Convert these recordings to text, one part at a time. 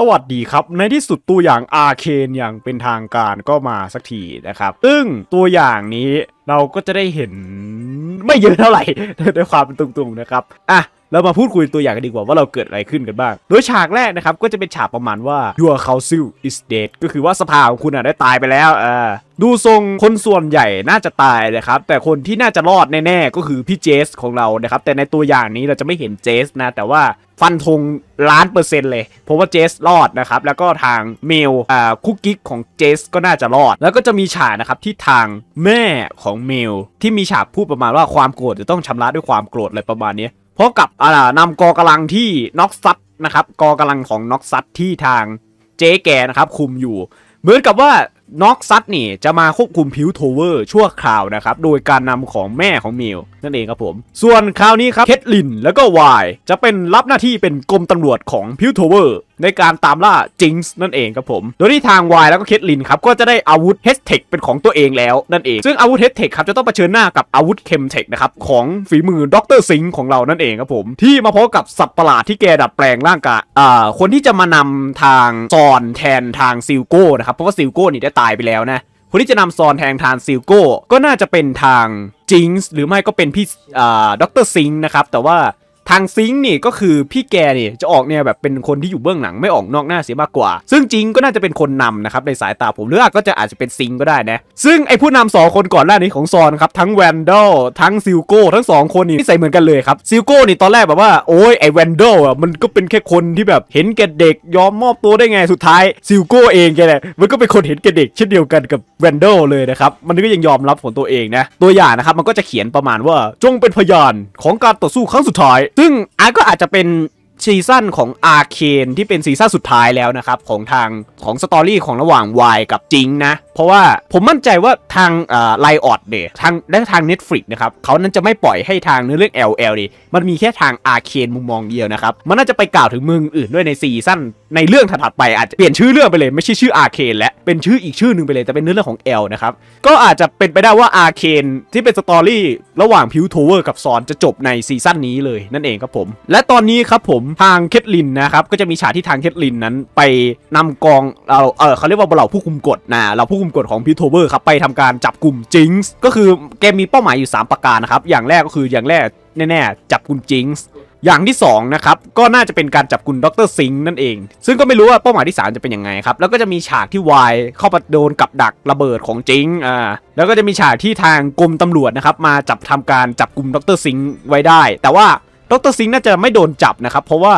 สวัสดีครับในที่สุดตัวอย่างอาเคนอย่างเป็นทางการก็มาสักทีนะครับซึ่งตัวอย่างนี้เราก็จะได้เห็นไม่เยอะเท่าไหร่ด้วยความเป็นตุงๆนะครับอ่ะเรามาพูดคุยตัวอย่างกันดีกว่าว่าเราเกิดอะไรขึ้นกันบ้าง โดยฉากแรกนะครับก็จะเป็นฉากประมาณว่า your council is dead ก็คือว่าสภาของคุณอ่ะได้ตายไปแล้วอ่าดูทรงคนส่วนใหญ่น่าจะตายเลยครับ แต่คนที่น่าจะรอดแน่ๆก็คือพี่เจสของเรานะครับ แต่ในตัวอย่างนี้เราจะไม่เห็นเจสนะ แต่ว่าฟันธงล้านเปอร์เซ็นต์เลย เพราะว่าเจสรอดนะครับ แล้วก็ทางเมลอ่าคุกกิ๊กของเจสก็น่าจะรอด แล้วก็จะมีฉากนะครับที่ทางแม่ของเมล ที่มีฉากพูดประมาณว่าความโกรธจะต้องชำระด้วยความโกรธอะไรประมาณนี้พะกับอ่านำกอกำลังที่น็อกซัตนะครับกอกำลังของน็อกซัตที่ทางเจ๊แกนะครับคุมอยู่เหมือนกับว่าน็อกซัตนี่จะมาควบคุมผิวโทเวอร์ชั่วคราวนะครับโดยการนำของแม่ของเมล นั่นเองครับผม ส่วนคราวนี้ครับเคทลิน แล้วก็วายจะเป็นรับหน้าที่เป็นกรมตำรวจของผิวโทเวอร์ในการตามล่าจิงส์นั่นเองครับผม โดยที่ทางวายแล้วก็เคทลินครับ ก็จะได้อาวุธเฮสเทคเป็นของตัวเองแล้วนั่นเอง ซึ่งอาวุธเฮสเทคครับ จะต้องเผชิญหน้ากับอาวุธเคมเทคนะครับ ของฝีมือด็อกเตอร์ซิงของเรานั่นเองครับผม ที่มาพบกับสัตว์ประหลาดที่แกดัดแปลงร่างกาย อ่า คนที่จะมานำทางซอนแทนทางซิลโก้นะครับ เพราะว่าซิลโก้นี่ได้ตายไปแล้วนะ คนที่จะนำซอนแทงทางซิลโก้ ก็น่าจะเป็นทางจิงส์หรือไม่ก็เป็นพี่ด็อกเตอร์ซิงนะครับ แต่ว่าทางซิงค์นี่ก็คือพี่แกนี่จะออกเนี่ยแบบเป็นคนที่อยู่เบื้องหลังไม่ออกนอกหน้าเสียมากกว่า ซึ่งจริงก็น่าจะเป็นคนนำนะครับในสายตาผมหรืออาจจะอาจจะเป็นซิงก็ได้นะ ซึ่งไอผู้นำสองคนก่อนหน้านี้ของซอนครับทั้งแวนดอลทั้งซิลโก้ทั้งสองคนนี่ใส่เหมือนกันเลยครับซิลโก้นี่ตอนแรกแบบว่าโอ้ยไอแวนดอลอ่ะมันก็เป็นแค่คนที่แบบเห็นแก่เด็กยอมมอบตัวได้ไงสุดท้ายซิลโก้เองแกแหละมันก็เป็นคนเห็นแก่เด็กเช่นเดียวกันกับแวนดอลเลยนะครับมันก็ยังยอมรับผลตัวเองนะตัวอย่างนะครับมันก็จะเขียนประมาณว่าจงเป็นพยานของการต่อสู้ครั้งสุดท้ายซึ่งอาร์ตก็อาจจะเป็นซีซั่นของอาเคนที่เป็นซีซั่นสุดท้ายแล้วนะครับ ของทางของสตอรี่ของระหว่างวายกับจิงนะ เพราะว่าผมมั่นใจว่าทางไลออดเนี่ยทางและทาง Netflix นะครับเขานั้นจะไม่ปล่อยให้ทางเนื้อเรื่อง LL ดีมันมีแค่ทางอาเคนมุมมองเดียวนะครับ มันน่าจะไปกล่าวถึงเมืองอื่นด้วยในซีซั่นในเรื่องถัดไปอาจจะเปลี่ยนชื่อเรื่องไปเลย ไม่ใช่ชื่ออาเคนและเป็นชื่ออีกชื่อหนึ่งไปเลยแต่เป็นเนื้อเรื่องของ L นะครับก็อาจจะเป็นไปได้ว่าอาเคนที่เป็นสตอรี่ระหว่างพิวทัวเวอร์กับซอนจะจบในซีซั่นนี้เลยนั่นเองครับผม และตอนนี้ครับผมทางเคทลินนะครับก็จะมีฉากที่ทางเคทลินนั้น ไปนำกองเราเออเขาเรียกว่าเหล่าผู้คุมกฎนะเราผู้คุมกฎของพีทโทเบอร์ครับ ไปทำการจับกลุ่มจิงส์ก็คือเกมมีเป้าหมายอยู่ 3 ประการนะครับ อย่างแรกก็คืออย่างแรกแน่ ๆ จับกลุ่มจิงส์อย่างที่2นะครับ ก็น่าจะเป็นการจับกุมดรซิงนั่นเอง ซึ่งก็ไม่รู้ว่าเป้าหมายที่3จะเป็นยังไงครับแล้วก็จะมีฉากที่วายเข้าไปโดนกับดักระเบิดของจิงอ่าแล้วก็จะมีฉากที่ทางกรมตำรวจนะครับมาจับทำการจับกลุ่มดรซิง ไว้ได้ แต่ว่าดรซิงน่าจะไม่โดนจับนะครับ เพราะว่า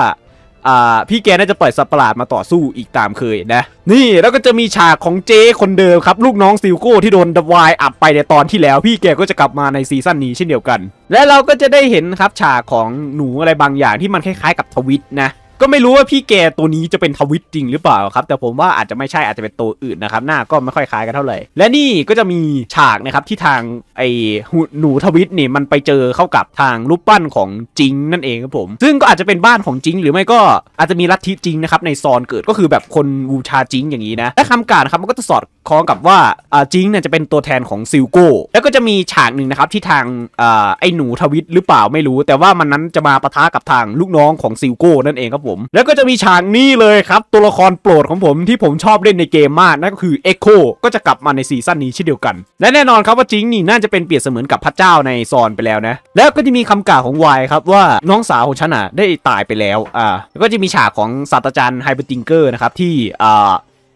พี่แกน่าจะปล่อยสัตว์ประหลาดมาต่อสู้อีกตามเคยนะ นี่แล้วก็จะมีฉากของเจคนเดิมครับ ลูกน้องซิลโก้ที่โดนดวายอับไปในตอนที่แล้ว พี่แกก็จะกลับมาในซีซั่นนี้เช่นเดียวกัน และเราก็จะได้เห็นครับฉากของหนูอะไรบางอย่างที่มันคล้ายๆ กับทวิตนะก็ไม่รู้ว่าพี่แกตัวนี้จะเป็นทวิตจริงหรือเปล่าครับ แต่ผมว่าอาจจะไม่ใช่อาจจะเป็นตัวอื่นนะครับหน้าก็ไม่ค่อยคล้ายกันเท่าไหร่และนี่ก็จะมีฉากนะครับที่ทางไอหนูทวิตนี่มันไปเจอเข้ากับทางรูปปั้นของจิงนั่นเองครับผมซึ่งก็อาจจะเป็นบ้านของจิง หรือไม่ก็อาจจะมีลัทธิจิงนะครับในซอนเกิดก็คือแบบคนบูชาจิงอย่างนี้นะและคำกล่าวครับมันก็จะสอดคล้องกับว่าอ่าจิงเนี่ยจะเป็นตัวแทนของซิลโก้ แล้วก็จะมีฉากหนึ่งนะครับที่ทางอ่าไอหนูทวิตหรือเปล่าไม่รู้ แต่ว่ามันนั้นจะมาปะทะกับทางลูกน้องของซิลโก้นั่นเองครับผผมแล้วก็จะมีฉากนี้เลยครับตัวละครโปรดของผมที่ผมชอบเล่นในเกมมากนั่นก็คือ Echo ก็จะกลับมาในซีซั่นนี้เช่นเดียวกัน และแน่นอนครับว่าจิงนี่น่าจะเป็นเปรียบเสมือนกับพระเจ้าในซอนไปแล้วนะ แล้วก็จะมีคำกล่าวของวายครับ ว่าน้องสาวของฉันอ่ะได้ตายไปแล้ว อ่าแล้วก็จะมีฉากของศาสตราจารย์ไฮเปอร์ติงเกอร์นะครับที่อ่า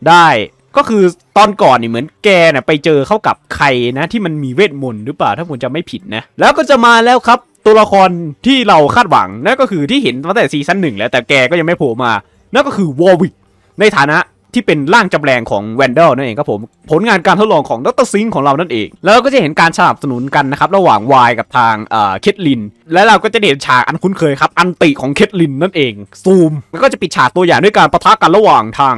ได้ก็คือตอนก่อนนี่เหมือนแกเนี่ยไปเจอเข้ากับใครนะ ที่มันมีเวทมนต์หรือเปล่าถ้าผมจะไม่ผิดนะแล้วก็จะมาแล้วครับตัวละครที่เราคาดหวัง นั่นก็คือที่เห็นตั้งแต่ซีซั่นหนึ่งแล้วแต่แกก็ยังไม่โผล่มา นั่นก็คือวอลวิกในฐานะที่เป็นร่างจำแรงของแวนเดลนั่นเองครับผม ผลงานการทดลองของดรซิงของเรานั่นเอง แล้วก็จะเห็นการสนับสนุนกันนะครับ ระหว่างวายกับทางเคทลิน และเราก็จะเห็นฉากอันคุ้นเคยครับ อันติของเคทลินนั่นเองซูมแล้วก็จะปิดฉากตัวอย่างด้วยการประทะกันระหว่างทาง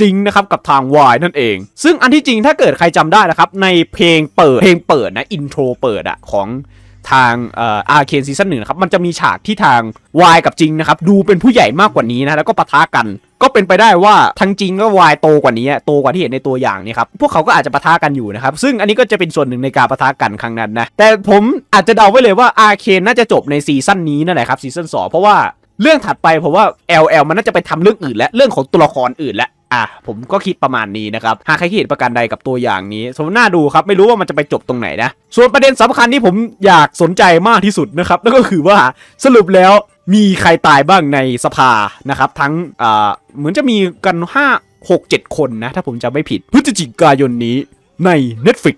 จริงนะครับกับทางวายนั่นเอง ซึ่งอันที่จริงถ้าเกิดใครจำได้นะครับในเพลงเปิดเพลงเปิดนะอินโทรเปิดอะของทางอาร์เคนซีซั่นหนึ่งนะครับมันจะมีฉากที่ทางวายกับจริงนะครับ ดูเป็นผู้ใหญ่มากกว่านี้นะแล้วก็ปะทะกัน ก็เป็นไปได้ว่าทั้งจริงก็วายโตกว่านี้โตกว่าที่เห็นในตัวอย่างนี่ครับพวกเขาก็อาจจะปะทะกันอยู่นะครับ ซึ่งอันนี้ก็จะเป็นส่วนหนึ่งในการปะทะกันครั้งนั้นนะแต่ผมอาจจะเดาไว้เลยว่าอาร์เคนน่าจะจบในซีซั่นนี้นั่นแหละครับซีซั่นสองเพราะว่าเรื่องถัดไปผมว่า LL มันน่าจะไปทำเรื่องอื่น และเรื่องของตัวละครอื่นและอ่ะผมก็คิดประมาณนี้นะครับ หากใครคิดประการใดกับตัวอย่างนี้ สมน่าดูครับ ไม่รู้ว่ามันจะไปจบตรงไหนนะ ส่วนประเด็นสำคัญที่ผมอยากสนใจมากที่สุดนะครับนั่นก็คือว่าสรุปแล้วมีใครตายบ้างในสภานะครับ ทั้งอ่าเหมือนจะมีกัน5 6 7 คนนะถ้าผมจำไม่ผิดพฤศจิกายนนี้ใน Netflix